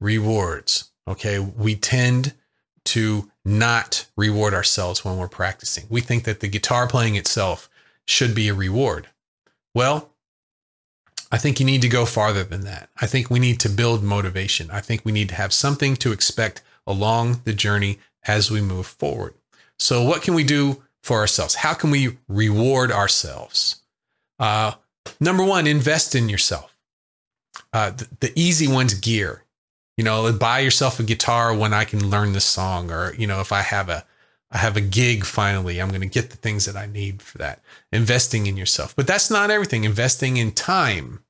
rewards. Okay. We tend to not reward ourselves when we're practicing. We think that the guitar playing itself should be a reward. Well, I think you need to go farther than that. I think we need to build motivation. I think we need to have something to expect along the journey as we move forward. So, what can we do for ourselves? How can we reward ourselves? Uh, number one, invest in yourself. Uh, the, the easy one's gear you know buy yourself a guitar when i can learn this song or you know if i have a i have a gig finally i'm going to get the things that i need for that investing in yourself but that's not everything investing in time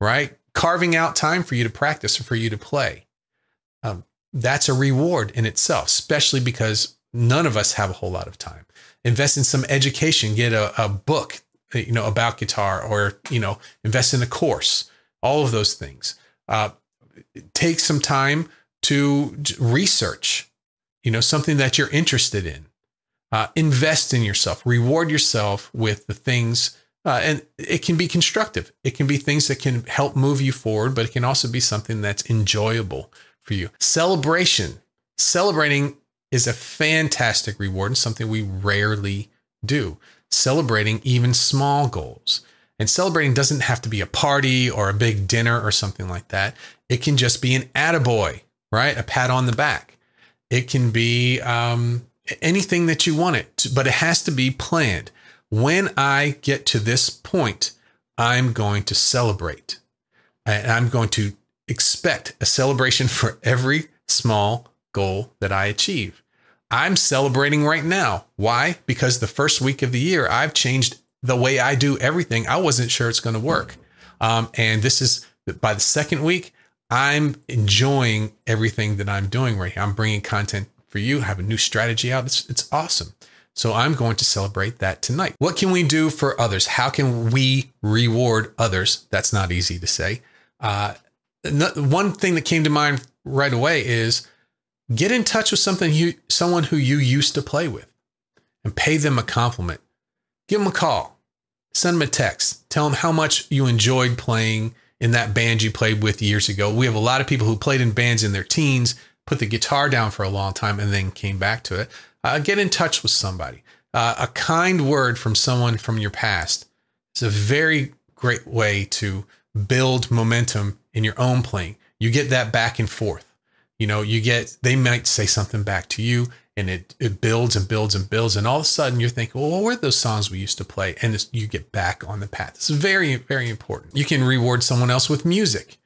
right carving out time for you to practice or for you to play um, that's a reward in itself especially because none of us have a whole lot of time invest in some education get a, a book you know about guitar or you know invest in a course all of those things uh, take some time to research, you know, something that you're interested in. Uh, invest in yourself, reward yourself with the things, uh, and it can be constructive. It can be things that can help move you forward, but it can also be something that's enjoyable for you. Celebration, celebrating is a fantastic reward and something we rarely do. Celebrating even small goals. And celebrating doesn't have to be a party or a big dinner or something like that. It can just be an attaboy, right? A pat on the back. It can be um, anything that you want it, to, but it has to be planned. When I get to this point, I'm going to celebrate. And I'm going to expect a celebration for every small goal that I achieve. I'm celebrating right now. Why? Because the first week of the year, I've changed the way I do everything, I wasn't sure it's going to work. Um, and this is by the second week, I'm enjoying everything that I'm doing right here. I'm bringing content for you, I have a new strategy out. It's, it's awesome. So I'm going to celebrate that tonight. What can we do for others? How can we reward others? That's not easy to say. Uh, one thing that came to mind right away is get in touch with something you, someone who you used to play with and pay them a compliment give them a call, send them a text, tell them how much you enjoyed playing in that band you played with years ago. We have a lot of people who played in bands in their teens, put the guitar down for a long time, and then came back to it. Uh, get in touch with somebody. Uh, a kind word from someone from your past is a very great way to build momentum in your own playing. You get that back and forth you know you get they might say something back to you and it, it builds and builds and builds and all of a sudden you're thinking well where were those songs we used to play and you get back on the path it's very very important you can reward someone else with music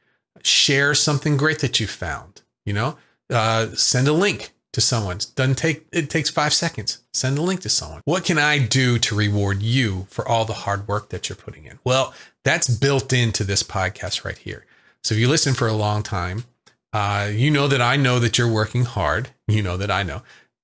share something great that you found you know uh, send a link to someone doesn't take it takes five seconds send a link to someone what can i do to reward you for all the hard work that you're putting in well that's built into this podcast right here so if you listen for a long time uh, you know that I know that you're working hard. You know that I know.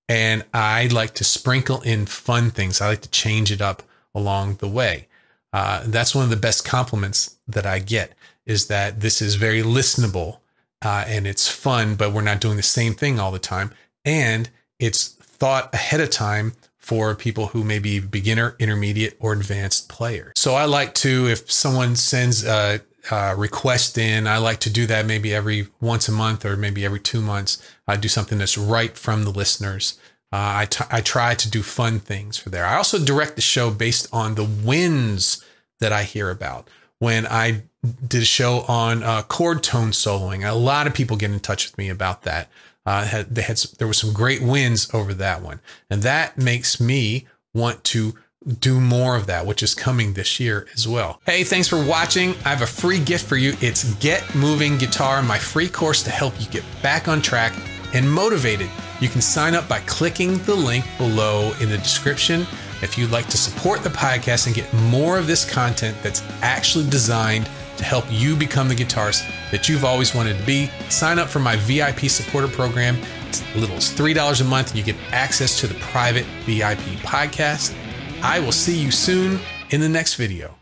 And I like to sprinkle in fun things. I like to change it up along the way. Uh, that's one of the best compliments that I get is that this is very listenable uh, and it's fun, but we're not doing the same thing all the time. And it's thought ahead of time for people who may be beginner, intermediate, or advanced players. So I like to, if someone sends a uh, uh, request in. I like to do that maybe every once a month or maybe every two months. I do something that's right from the listeners. Uh, I, t- I try to do fun things for there. I also direct the show based on the wins that I hear about. When I did a show on uh, chord tone soloing, a lot of people get in touch with me about that. Uh, had, they had there were some great wins over that one, and that makes me want to do more of that, which is coming this year as well. Hey, thanks for watching. I have a free gift for you. It's Get Moving Guitar, my free course to help you get back on track and motivated. You can sign up by clicking the link below in the description. If you'd like to support the podcast and get more of this content that's actually designed to help you become the guitarist that you've always wanted to be, sign up for my VIP supporter program. It's little as $3 a month, and you get access to the private VIP podcast. I will see you soon in the next video.